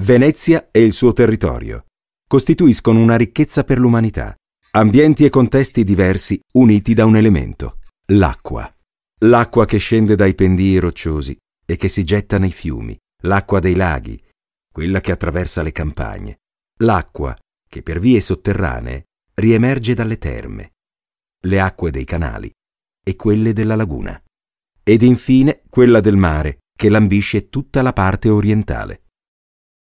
Venezia e il suo territorio costituiscono una ricchezza per l'umanità. Ambienti e contesti diversi uniti da un elemento, l'acqua. L'acqua che scende dai pendii rocciosi e che si getta nei fiumi, l'acqua dei laghi, quella che attraversa le campagne, l'acqua che per vie sotterranee riemerge dalle terme, le acque dei canali e quelle della laguna, ed infine quella del mare che lambisce tutta la parte orientale.